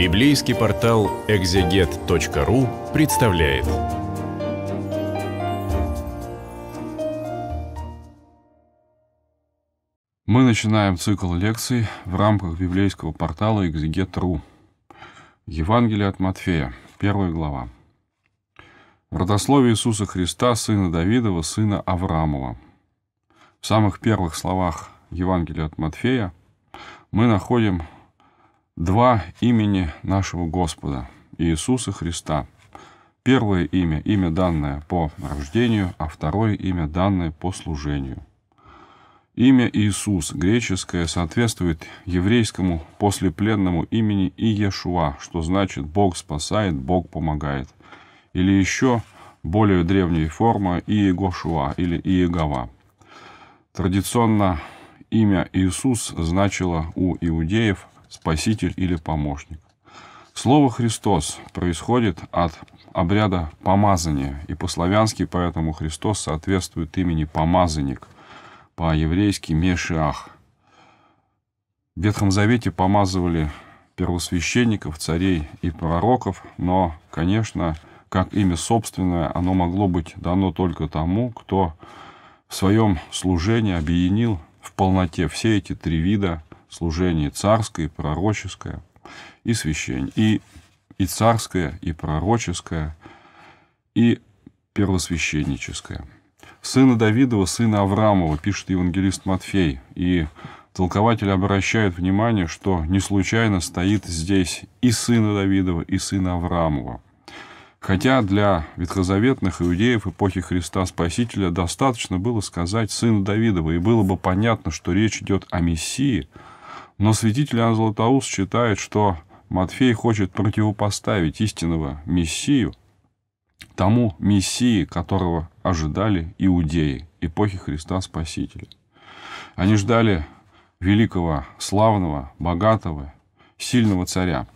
Библейский портал экзегет.ру представляет. Мы начинаем цикл лекций в рамках библейского портала экзегет.ру. Евангелие от Матфея, первая глава. В родословии Иисуса Христа, сына Давидова, сына Авраамова. В самых первых словах Евангелия от Матфея мы находим два имени нашего Господа, Иисуса Христа. Первое имя – имя, данное по рождению, а второе имя, данное по служению. Имя Иисус, греческое, соответствует еврейскому послепленному имени Иешуа, что значит «Бог спасает, Бог помогает». Или еще более древняя форма Иегошуа или Иегова. Традиционно имя Иисус значило у иудеев – спаситель или помощник. Слово «Христос» происходит от обряда помазания, и по-славянски поэтому Христос соответствует имени «помазанник», по-еврейски «мешиах». В Ветхом Завете помазывали первосвященников, царей и пророков, но, конечно, как имя собственное, оно могло быть дано только тому, кто в своем служении объединил в полноте все эти три вида – служение царское, и пророческое, и священ, и, и царское, и пророческое, и первосвященническое. Сына Давидова, сына Авраамова, пишет евангелист Матфей, и толкователь обращает внимание, что не случайно стоит здесь и сына Давидова, и сына Авраамова. Хотя для ветхозаветных иудеев эпохи Христа Спасителя достаточно было сказать «сына Давидова», и было бы понятно, что речь идет о Мессии – но святитель Иоанн Златоуст считает, что Матфей хочет противопоставить истинного Мессию тому Мессии, которого ожидали иудеи эпохи Христа Спасителя. Они ждали великого, славного, богатого, сильного царя,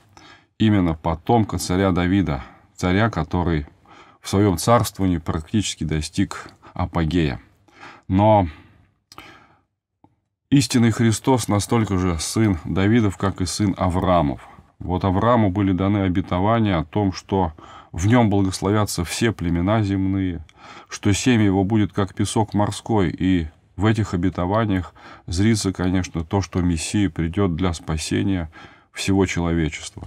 именно потомка царя Давида, царя, который в своем царствовании практически достиг апогея. Но Истинный Христос настолько же сын Давидов, как и сын Авраамов. Вот Аврааму были даны обетования о том, что в нем благословятся все племена земные, что семя его будет как песок морской, и в этих обетованиях зрится, конечно, то, что Мессия придет для спасения всего человечества.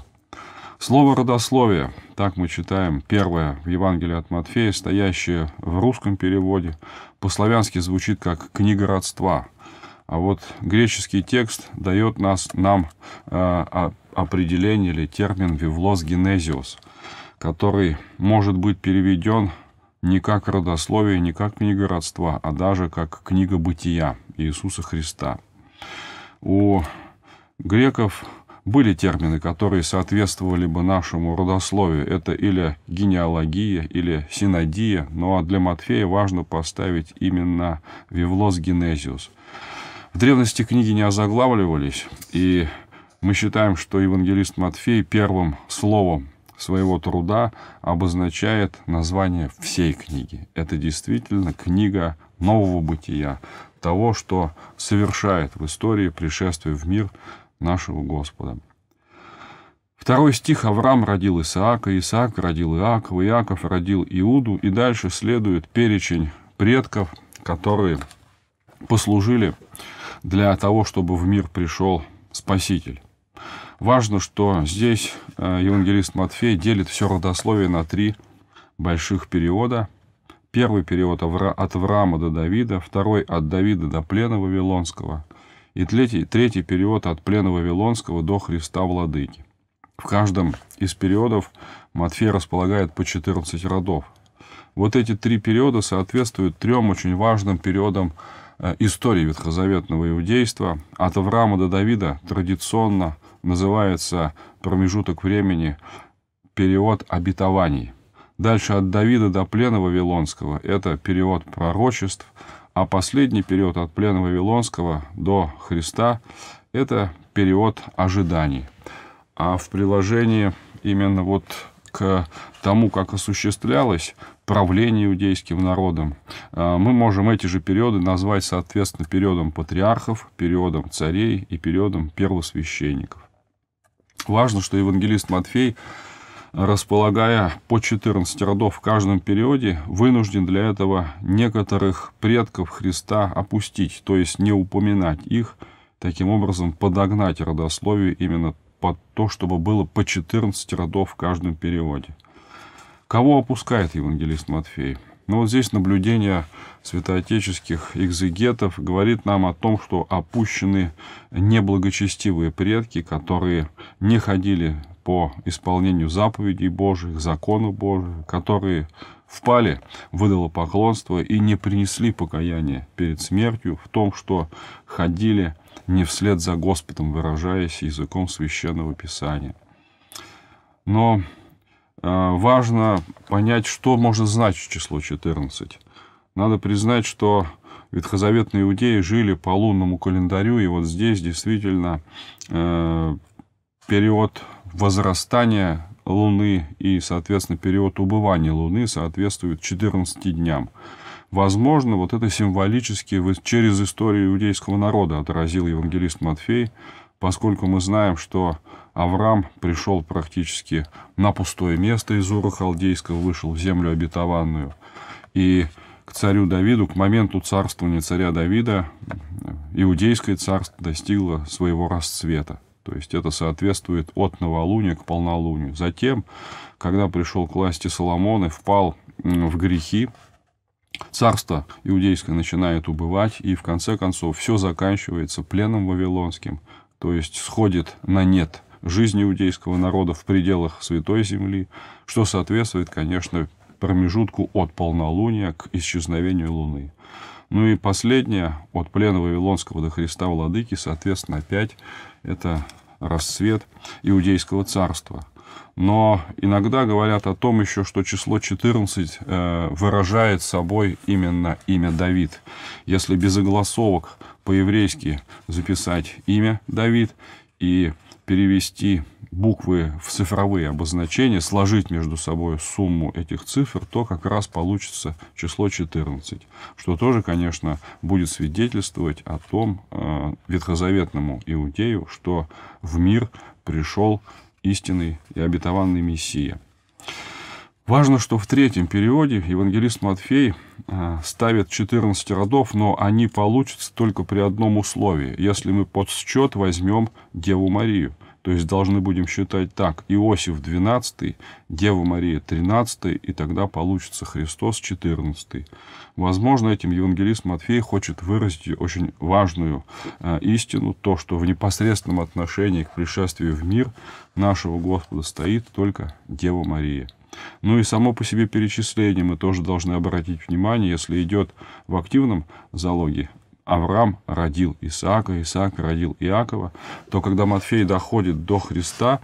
Слово «родословие», так мы читаем первое в Евангелии от Матфея, стоящее в русском переводе, по-славянски звучит как «книга родства», а вот греческий текст дает нас, нам э, определение или термин «вивлос генезиус», который может быть переведен не как родословие, не как книга родства, а даже как книга бытия Иисуса Христа. У греков были термины, которые соответствовали бы нашему родословию. Это или генеалогия, или синодия. Ну а для Матфея важно поставить именно «вивлос генезиус». В древности книги не озаглавливались, и мы считаем, что евангелист Матфей первым словом своего труда обозначает название всей книги. Это действительно книга нового бытия, того, что совершает в истории пришествие в мир нашего Господа. Второй стих Авраам родил Исаака, Исаак родил Иакова, Иаков родил Иуду, и дальше следует перечень предков, которые послужили для того, чтобы в мир пришел Спаситель. Важно, что здесь э, евангелист Матфей делит все родословие на три больших периода. Первый период от Авраама до Давида, второй от Давида до плена Вавилонского и третий, третий период от плена Вавилонского до Христа Владыки. В каждом из периодов Матфей располагает по 14 родов. Вот эти три периода соответствуют трем очень важным периодам Э, истории ветхозаветного иудейства от Авраама до Давида традиционно называется промежуток времени период обетований. Дальше от Давида до плена Вавилонского – это период пророчеств, а последний период от плена Вавилонского до Христа – это период ожиданий. А в приложении именно вот к тому, как осуществлялось правления иудейским народом. А, мы можем эти же периоды назвать, соответственно, периодом патриархов, периодом царей и периодом первосвященников. Важно, что евангелист Матфей располагая по 14 родов в каждом периоде, вынужден для этого некоторых предков Христа опустить, то есть не упоминать их, таким образом подогнать родословие именно под то, чтобы было по 14 родов в каждом периоде. Кого опускает евангелист Матфей? Ну вот здесь наблюдение святоотеческих экзегетов говорит нам о том, что опущены неблагочестивые предки, которые не ходили по исполнению заповедей Божьих, законов Божьих, которые впали в идолопоклонство и не принесли покаяние перед смертью в том, что ходили не вслед за Господом, выражаясь языком Священного Писания. Но Э, важно понять, что может значить число 14. Надо признать, что ветхозаветные иудеи жили по лунному календарю, и вот здесь действительно э, период возрастания Луны и, соответственно, период убывания Луны соответствует 14 дням. Возможно, вот это символически через историю иудейского народа отразил евангелист Матфей, поскольку мы знаем, что Авраам пришел практически на пустое место из Ура Халдейского, вышел в землю обетованную. И к царю Давиду, к моменту царствования царя Давида, иудейское царство достигло своего расцвета. То есть это соответствует от новолуния к полнолунию. Затем, когда пришел к власти Соломон и впал в грехи, царство иудейское начинает убывать, и в конце концов все заканчивается пленом вавилонским, то есть сходит на нет – жизнь иудейского народа в пределах Святой Земли, что соответствует, конечно, промежутку от полнолуния к исчезновению Луны. Ну и последнее, от плена Вавилонского до Христа Владыки, соответственно, опять это расцвет Иудейского царства. Но иногда говорят о том еще, что число 14 э, выражает собой именно имя Давид. Если без огласовок по-еврейски записать имя Давид и перевести буквы в цифровые обозначения, сложить между собой сумму этих цифр, то как раз получится число 14, что тоже, конечно, будет свидетельствовать о том э, ветхозаветному Иудею, что в мир пришел истинный и обетованный Мессия. Важно, что в третьем периоде евангелист Матфей э, ставит 14 родов, но они получатся только при одном условии, если мы под счет возьмем Деву Марию. То есть должны будем считать так, Иосиф 12, Дева Мария 13, и тогда получится Христос 14. Возможно, этим евангелист Матфей хочет выразить очень важную э, истину, то, что в непосредственном отношении к пришествию в мир нашего Господа стоит только Дева Мария. Ну и само по себе перечисление мы тоже должны обратить внимание, если идет в активном залоге Авраам родил Исаака, Исаак родил Иакова, то когда Матфей доходит до Христа,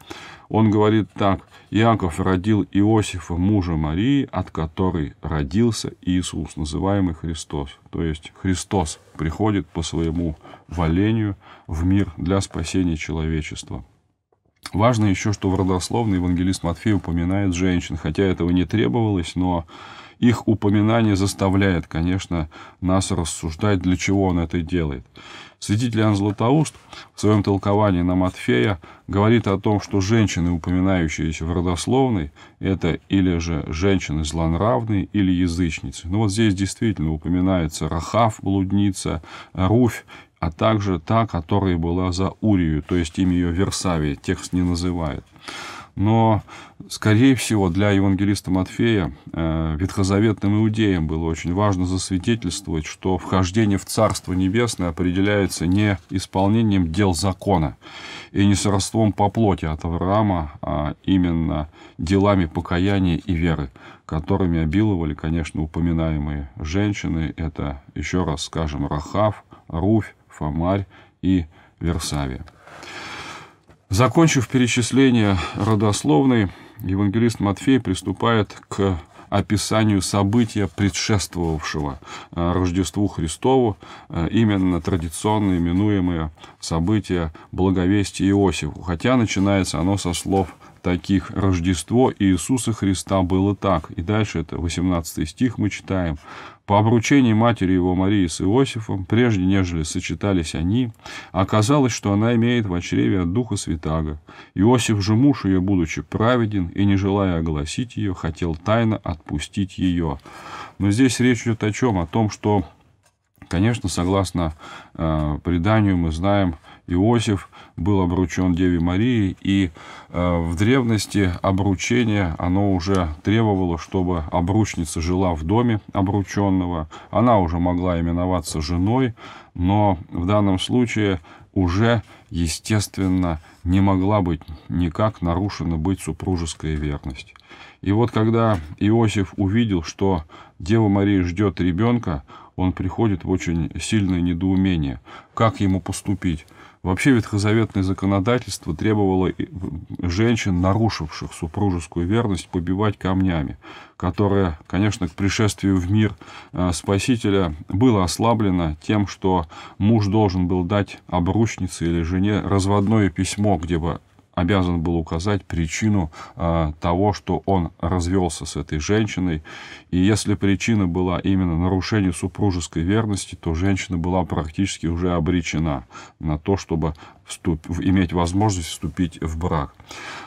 он говорит так, Иаков родил Иосифа, мужа Марии, от которой родился Иисус, называемый Христос. То есть Христос приходит по своему волению в мир для спасения человечества. Важно еще, что в родословной евангелист Матфей упоминает женщин, хотя этого не требовалось, но их упоминание заставляет, конечно, нас рассуждать, для чего он это делает. Святитель Иоанн Златоуст в своем толковании на Матфея говорит о том, что женщины, упоминающиеся в родословной, это или же женщины злонравные, или язычницы. Но ну вот здесь действительно упоминается Рахав, блудница, Руфь а также та, которая была за Урию, то есть имя ее Версавия, текст не называет. Но, скорее всего, для евангелиста Матфея, э, ветхозаветным иудеям было очень важно засвидетельствовать, что вхождение в Царство Небесное определяется не исполнением дел закона и не сродством по плоти от Авраама, а именно делами покаяния и веры, которыми обиловали, конечно, упоминаемые женщины. Это, еще раз скажем, Рахав, Руфь, Фомарь и Версавия. Закончив перечисление родословной, евангелист Матфей приступает к описанию события, предшествовавшего э, Рождеству Христову, э, именно традиционно именуемое событие благовестия Иосифу. Хотя начинается оно со слов таких «Рождество Иисуса Христа было так». И дальше это 18 стих мы читаем. По обручении матери его Марии с Иосифом, прежде нежели сочетались они, оказалось, что она имеет в чреве от Духа Святаго. Иосиф же муж ее, будучи праведен и не желая огласить ее, хотел тайно отпустить ее. Но здесь речь идет о чем? О том, что, конечно, согласно э, преданию, мы знаем, Иосиф был обручен Деве Марии, и э, в древности обручение, оно уже требовало, чтобы обручница жила в доме обрученного, она уже могла именоваться женой, но в данном случае уже, естественно, не могла быть никак нарушена быть супружеская верность. И вот когда Иосиф увидел, что Дева Мария ждет ребенка, он приходит в очень сильное недоумение, как ему поступить. Вообще ветхозаветное законодательство требовало женщин, нарушивших супружескую верность, побивать камнями, которое, конечно, к пришествию в мир э, Спасителя было ослаблено тем, что муж должен был дать обручнице или жене разводное письмо, где бы обязан был указать причину э, того, что он развелся с этой женщиной. И если причина была именно нарушение супружеской верности, то женщина была практически уже обречена на то, чтобы вступ... иметь возможность вступить в брак.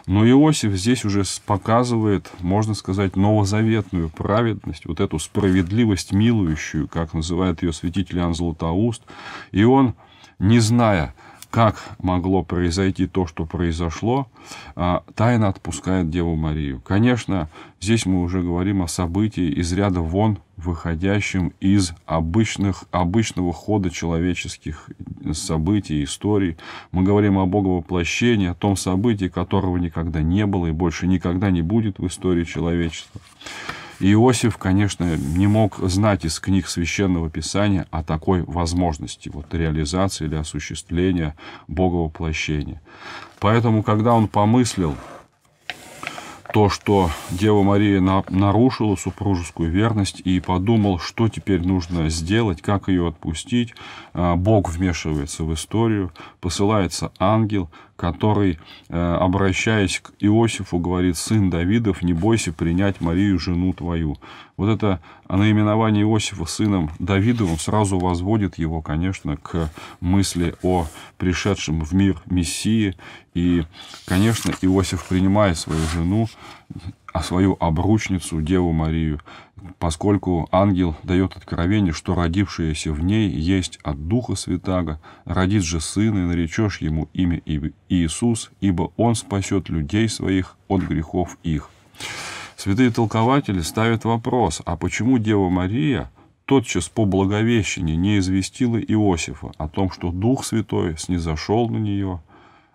Но Иосиф здесь уже показывает, можно сказать, новозаветную праведность, вот эту справедливость милующую, как называет ее святитель Иоанн Златоуст. И он, не зная, как могло произойти то, что произошло, а, тайно отпускает Деву Марию. Конечно, здесь мы уже говорим о событии из ряда вон выходящем из обычных, обычного хода человеческих событий, историй. Мы говорим о Боговоплощении, о том событии, которого никогда не было и больше никогда не будет в истории человечества. И Иосиф, конечно, не мог знать из книг Священного Писания о такой возможности вот, реализации или осуществления Боговоплощения. Поэтому, когда он помыслил то, что Дева Мария нарушила супружескую верность и подумал, что теперь нужно сделать, как ее отпустить. А, Бог вмешивается в историю, посылается ангел, который, э, обращаясь к Иосифу, говорит, «Сын Давидов, не бойся принять Марию, жену твою». Вот это наименование Иосифа сыном Давидовым сразу возводит его, конечно, к мысли о пришедшем в мир Мессии. И, конечно, Иосиф принимая свою жену, свою обручницу, Деву Марию, поскольку ангел дает откровение, что родившееся в ней есть от Духа Святаго, родит же Сына и наречешь ему имя Иисус, ибо Он спасет людей своих от грехов их». Святые толкователи ставят вопрос, а почему Дева Мария тотчас по благовещении не известила Иосифа о том, что Дух Святой снизошел на нее,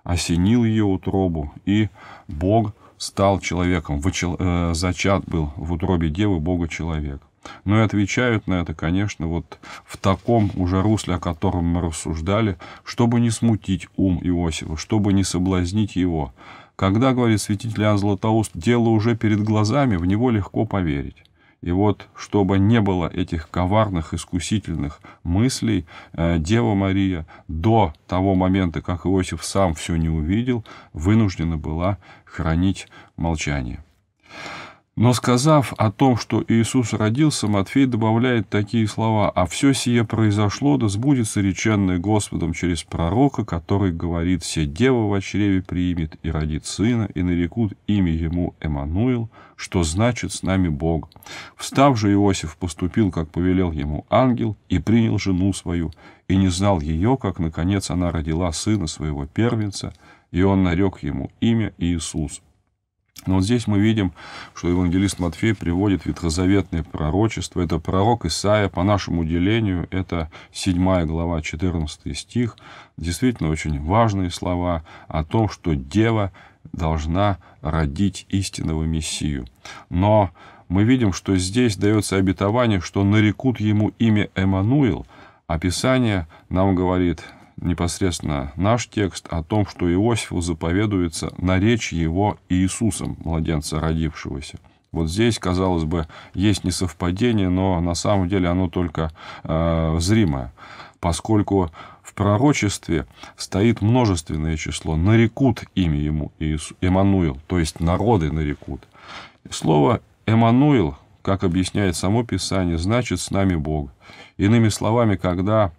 осенил ее утробу, и Бог стал человеком, вочел, э, зачат был в утробе Девы Бога человек. Но и отвечают на это, конечно, вот в таком уже русле, о котором мы рассуждали, чтобы не смутить ум Иосифа, чтобы не соблазнить его. Когда, говорит святитель Иоанн Златоуст, дело уже перед глазами, в него легко поверить. И вот, чтобы не было этих коварных, искусительных мыслей, э, Дева Мария до того момента, как Иосиф сам все не увидел, вынуждена была хранить молчание. Но сказав о том, что Иисус родился, Матфей добавляет такие слова «А все сие произошло, да сбудется реченное Господом через пророка, который говорит, все девы в чреве примет и родит сына, и нарекут имя ему Эммануил, что значит с нами Бог. Встав же Иосиф поступил, как повелел ему ангел, и принял жену свою, и не знал ее, как, наконец, она родила сына своего первенца, и он нарек ему имя Иисус» Но вот здесь мы видим, что евангелист Матфей приводит ветхозаветное пророчество. Это пророк Исаия, по нашему делению, это 7 глава, 14 стих. Действительно, очень важные слова о том, что дева должна родить истинного Мессию. Но мы видим, что здесь дается обетование, что нарекут ему имя Эммануил, Описание нам говорит, непосредственно наш текст о том, что Иосифу заповедуется на речь его Иисусом, младенца родившегося. Вот здесь, казалось бы, есть несовпадение, но на самом деле оно только э, зримое, поскольку в пророчестве стоит множественное число. Нарекут имя ему Иису, Эммануил, то есть народы нарекут. Слово «Эммануил», как объясняет само Писание, значит «с нами Бог». Иными словами, когда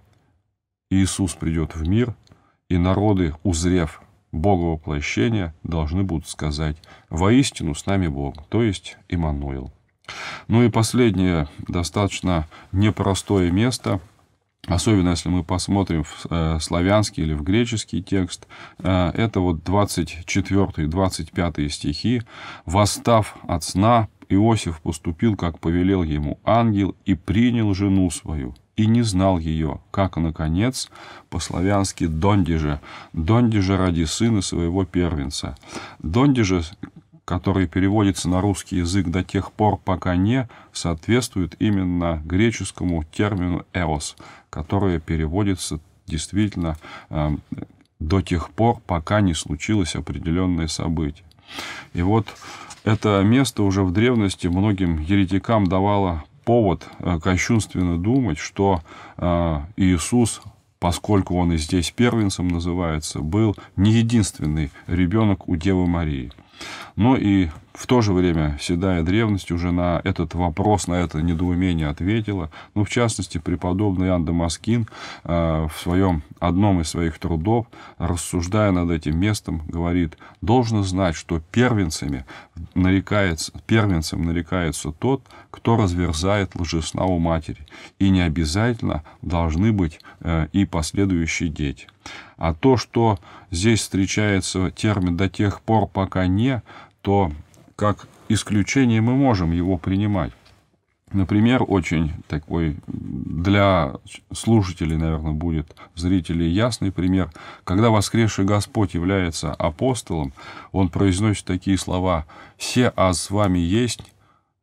Иисус придет в мир, и народы, узрев Бога воплощения, должны будут сказать «Воистину с нами Бог», то есть Иммануил. Ну и последнее, достаточно непростое место – особенно если мы посмотрим в э, славянский или в греческий текст, э, это вот 24-25 стихи. «Восстав от сна, Иосиф поступил, как повелел ему ангел, и принял жену свою, и не знал ее, как, наконец, по-славянски «дондиже», «дондиже ради сына своего первенца». «Дондиже», который переводится на русский язык до тех пор, пока не, соответствует именно греческому термину «эос», который переводится действительно э, до тех пор, пока не случилось определенное событие. И вот это место уже в древности многим еретикам давало повод э, кощунственно думать, что э, Иисус поскольку он и здесь первенцем называется, был не единственный ребенок у Девы Марии. Но и в то же время седая древность уже на этот вопрос, на это недоумение ответила. Ну, в частности, преподобный Иоанн Дамаскин э, в своем одном из своих трудов, рассуждая над этим местом, говорит, должен знать, что первенцами нарекается, первенцем нарекается тот, кто разверзает лжесна у матери. И не обязательно должны быть э, и последующие дети. А то, что здесь встречается термин «до тех пор, пока не», то как исключение мы можем его принимать. Например, очень такой для слушателей, наверное, будет зрителей ясный пример. Когда воскресший Господь является апостолом, он произносит такие слова «Се аз с вами есть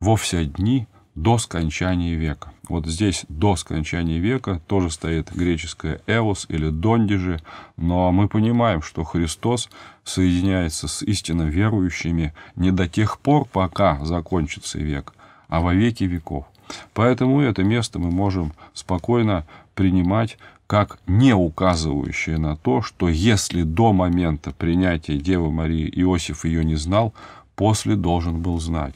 во все дни до скончания века. Вот здесь до скончания века тоже стоит греческое «эос» или «дондижи», но ну, а мы понимаем, что Христос соединяется с истинно верующими не до тех пор, пока закончится век, а во веки веков. Поэтому это место мы можем спокойно принимать как не указывающее на то, что если до момента принятия Девы Марии Иосиф ее не знал, после должен был знать.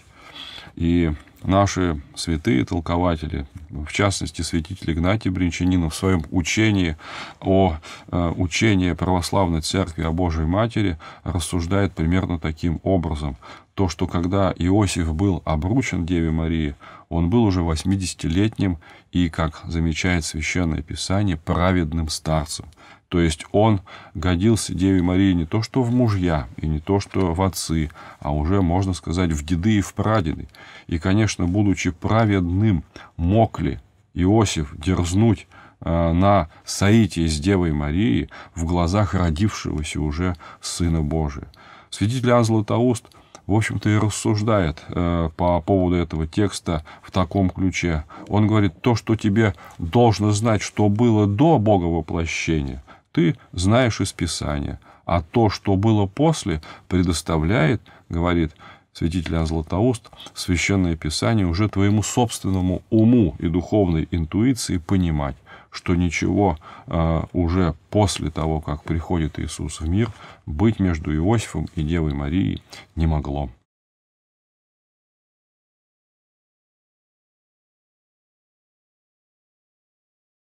И наши святые толкователи, в частности, святитель Игнатий Бринчанинов в своем учении о э, учении православной церкви о Божьей Матери рассуждает примерно таким образом. То, что когда Иосиф был обручен Деве Марии, он был уже 80-летним и, как замечает Священное Писание, праведным старцем – то есть он годился Деве Марии не то, что в мужья, и не то, что в отцы, а уже, можно сказать, в деды и в прадеды. И, конечно, будучи праведным, мог ли Иосиф дерзнуть э, на соитие с Девой Марией в глазах родившегося уже Сына Божия. Свидетель Иоанн Златоуст, в общем-то, и рассуждает э, по поводу этого текста в таком ключе. Он говорит, то, что тебе должно знать, что было до Бога воплощения, ты знаешь из Писания, а то, что было после, предоставляет, говорит святитель Иоанн Златоуст, священное Писание уже твоему собственному уму и духовной интуиции понимать, что ничего э, уже после того, как приходит Иисус в мир, быть между Иосифом и Девой Марией не могло.